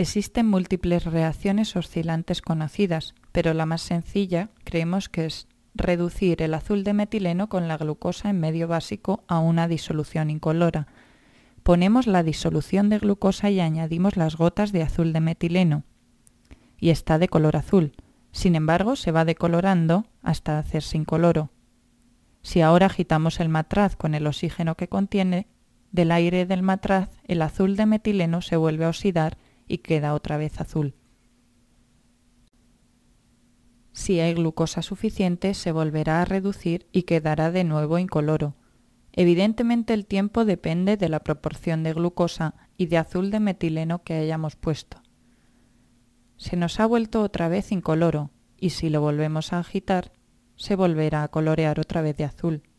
Existen múltiples reacciones oscilantes conocidas, pero la más sencilla creemos que es reducir el azul de metileno con la glucosa en medio básico a una disolución incolora. Ponemos la disolución de glucosa y añadimos las gotas de azul de metileno. Y está de color azul. Sin embargo, se va decolorando hasta hacerse incoloro. Si ahora agitamos el matraz con el oxígeno que contiene, del aire del matraz el azul de metileno se vuelve a oxidar y queda otra vez azul. Si hay glucosa suficiente, se volverá a reducir y quedará de nuevo incoloro. Evidentemente el tiempo depende de la proporción de glucosa y de azul de metileno que hayamos puesto. Se nos ha vuelto otra vez incoloro y si lo volvemos a agitar, se volverá a colorear otra vez de azul.